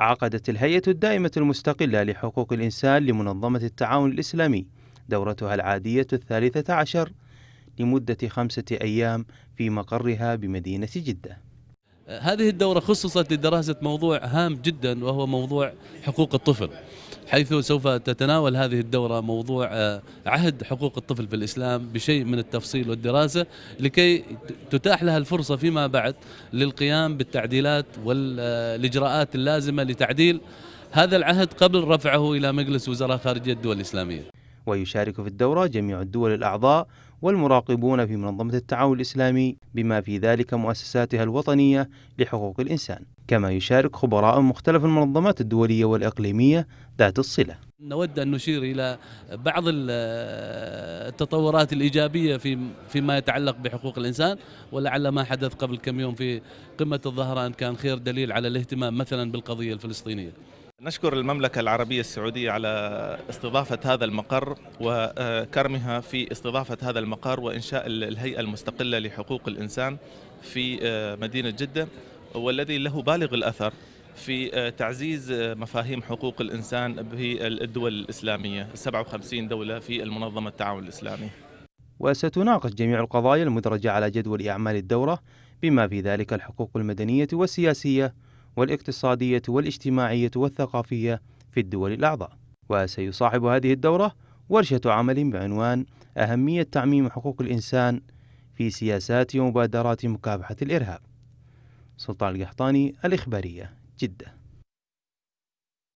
عقدت الهيئة الدائمة المستقلة لحقوق الإنسان لمنظمة التعاون الإسلامي دورتها العادية الثالثة عشر لمدة خمسة أيام في مقرها بمدينة جدة هذه الدورة خصصت لدراسة موضوع هام جدا وهو موضوع حقوق الطفل حيث سوف تتناول هذه الدورة موضوع آه، عهد حقوق الطفل في الإسلام بشيء من التفصيل والدراسة لكي تتاح لها الفرصة فيما بعد للقيام بالتعديلات والإجراءات اللازمة لتعديل هذا العهد قبل رفعه إلى مجلس وزراء خارجية الدول الإسلامية ويشارك في الدورة جميع الدول الأعضاء والمراقبون في منظمة التعاون الإسلامي بما في ذلك مؤسساتها الوطنية لحقوق الإنسان كما يشارك خبراء مختلف المنظمات الدولية والإقليمية ذات الصلة نود أن نشير إلى بعض التطورات الإيجابية في فيما يتعلق بحقوق الإنسان ولعل ما حدث قبل كم يوم في قمة الظهران كان خير دليل على الاهتمام مثلا بالقضية الفلسطينية نشكر المملكة العربية السعودية على استضافة هذا المقر وكرمها في استضافة هذا المقر وإنشاء الهيئة المستقلة لحقوق الإنسان في آه، مدينة جدة والذي له بالغ الأثر في آه، تعزيز آه، مفاهيم حقوق الإنسان بالدول الإسلامية 57 دولة في المنظمة التعاون الإسلامي وستناقش جميع القضايا المدرجة على جدول أعمال الدورة بما في ذلك الحقوق المدنية والسياسية والاقتصادية والاجتماعية والثقافية في الدول الأعضاء وسيصاحب هذه الدورة ورشة عمل بعنوان أهمية تعميم حقوق الإنسان في سياسات ومبادرات مكافحة الإرهاب سلطان القحطاني الإخبارية جدة